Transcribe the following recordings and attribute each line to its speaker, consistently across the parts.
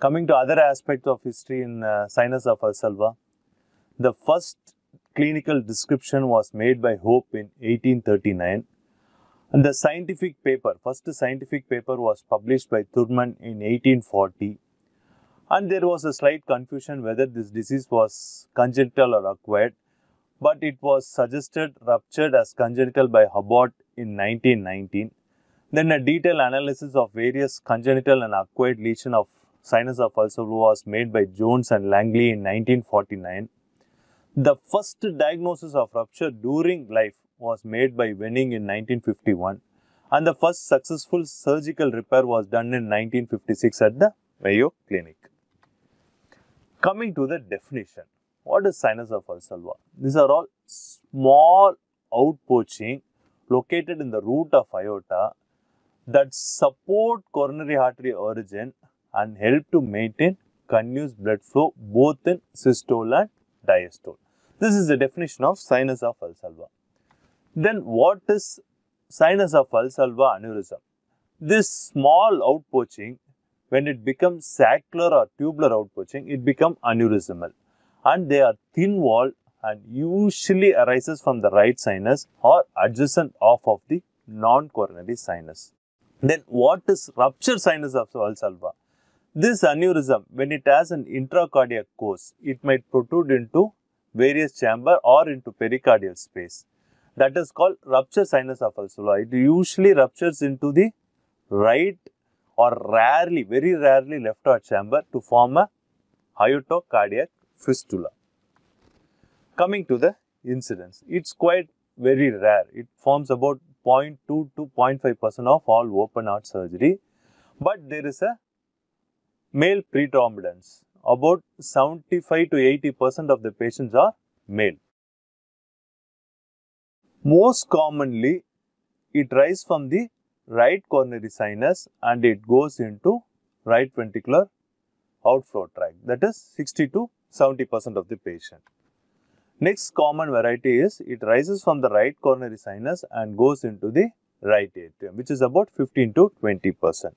Speaker 1: Coming to other aspects of history in uh, sinus of Valsalva, the first clinical description was made by Hope in 1839 and the scientific paper, first scientific paper was published by Thurman in 1840 and there was a slight confusion whether this disease was congenital or acquired but it was suggested ruptured as congenital by Hubbard in 1919. Then a detailed analysis of various congenital and acquired lesion of Sinus of Falsaflu was made by Jones and Langley in 1949. The first diagnosis of rupture during life was made by Wenning in 1951 and the first successful surgical repair was done in 1956 at the Mayo Clinic. Coming to the definition, what is sinus of Valsalva? These are all small outpoaching located in the root of iota that support coronary artery origin and help to maintain continuous blood flow both in systole and diastole. This is the definition of sinus of Valsalva. Then what is sinus of Valsalva aneurysm? This small outpoaching, when it becomes sacular or tubular outpoaching, it becomes aneurysmal. And they are thin walled and usually arises from the right sinus or adjacent off of the non-coronary sinus. Then what is rupture sinus of Valsalva? This aneurysm, when it has an intracardiac course, it might protrude into various chamber or into pericardial space. That is called rupture sinus of ulcera. It usually ruptures into the right or rarely, very rarely left heart chamber to form a hyotocardiac fistula. Coming to the incidence, it's quite very rare. It forms about 0.2 to 0.5 percent of all open heart surgery, but there is a male predominance. About 75 to 80 percent of the patients are male. Most commonly, it rises from the right coronary sinus and it goes into right ventricular outflow tract. That is 60 to 70 percent of the patient. Next common variety is it rises from the right coronary sinus and goes into the right atrium, which is about 15 to 20 percent.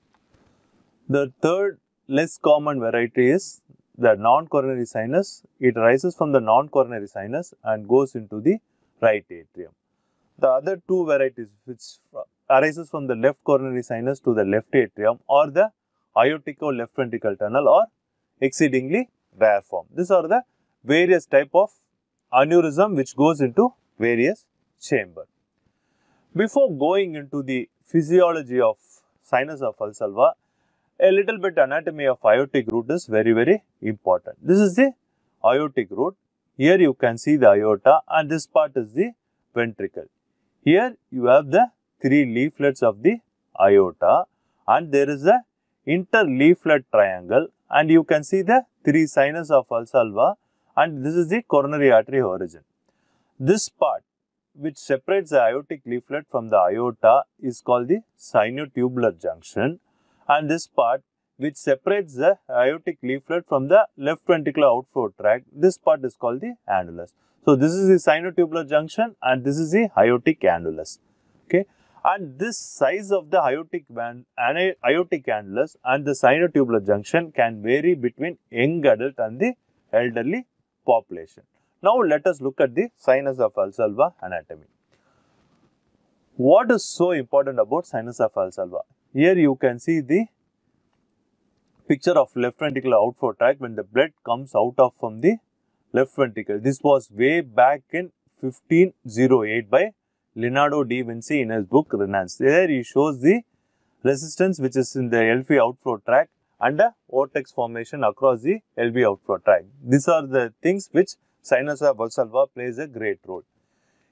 Speaker 1: The third less common variety is the non-coronary sinus. It rises from the non-coronary sinus and goes into the right atrium. The other two varieties which arises from the left coronary sinus to the left atrium or the aortico left ventricle tunnel or exceedingly rare form. These are the various type of aneurysm which goes into various chamber. Before going into the physiology of sinus of Valsalva, a little bit anatomy of aortic root is very, very important. This is the aortic root. Here you can see the aorta and this part is the ventricle. Here you have the three leaflets of the aorta and there is a interleaflet triangle and you can see the three sinus of Valsalva and this is the coronary artery origin. This part which separates the aortic leaflet from the aorta is called the sinotubular junction and this part which separates the aortic leaflet from the left ventricular outflow tract. This part is called the annulus. So, this is the sinotubular junction and this is the aortic annulus. Okay. And this size of the aortic, van, aortic annulus and the sinotubular junction can vary between young adult and the elderly population. Now, let us look at the sinus of Valsalva anatomy. What is so important about sinus of Valsalva? Here you can see the picture of left ventricular outflow tract when the blood comes out of from the left ventricle. This was way back in 1508 by Leonardo da Vinci in his book Renance. There he shows the resistance which is in the LV outflow tract and the vortex formation across the LV outflow tract. These are the things which sinus of Valsalva plays a great role.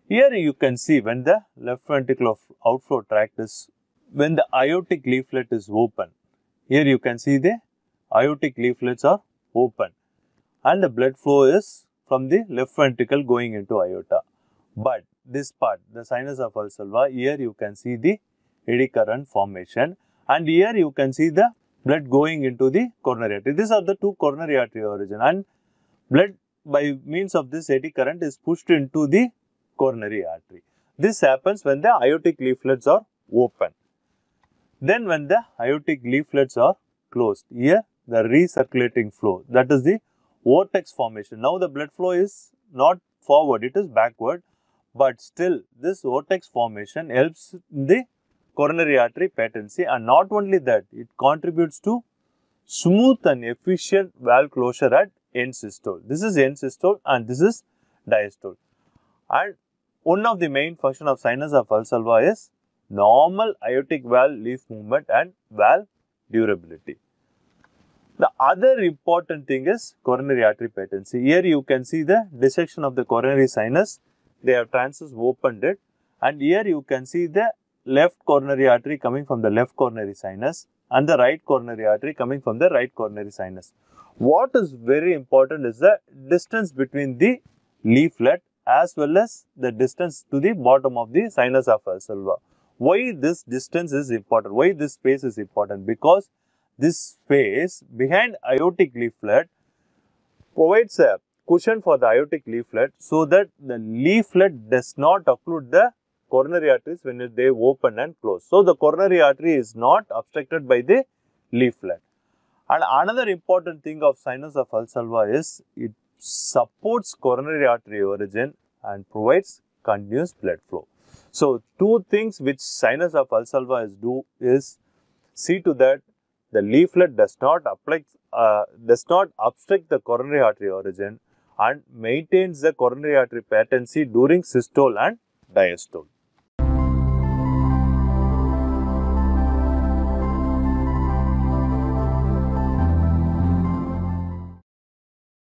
Speaker 1: Here you can see when the left ventricular outflow tract is when the aortic leaflet is open. Here you can see the aortic leaflets are open and the blood flow is from the left ventricle going into aorta. But this part, the sinus of Valsalva, here you can see the eddy current formation and here you can see the blood going into the coronary artery. These are the two coronary artery origin and blood by means of this eddy current is pushed into the coronary artery. This happens when the aortic leaflets are open. Then when the aortic leaflets are closed, here the recirculating flow, that is the vortex formation. Now the blood flow is not forward, it is backward, but still this vortex formation helps the coronary artery patency and not only that, it contributes to smooth and efficient valve closure at end systole. This is end systole and this is diastole. And one of the main function of sinus of Valsalva is normal aortic valve leaf movement and valve durability. The other important thing is coronary artery patency. Here you can see the dissection of the coronary sinus. They have transverse opened it and here you can see the left coronary artery coming from the left coronary sinus and the right coronary artery coming from the right coronary sinus. What is very important is the distance between the leaflet as well as the distance to the bottom of the sinus of a why this distance is important? Why this space is important? Because this space behind aortic leaflet provides a cushion for the aortic leaflet so that the leaflet does not occlude the coronary arteries when they open and close. So, the coronary artery is not obstructed by the leaflet. And another important thing of sinus of Valsalva is it supports coronary artery origin and provides continuous blood flow. So, two things which sinus of Valsalva is do is see to that the leaflet does not apply, uh, does not obstruct the coronary artery origin and maintains the coronary artery patency during systole and diastole.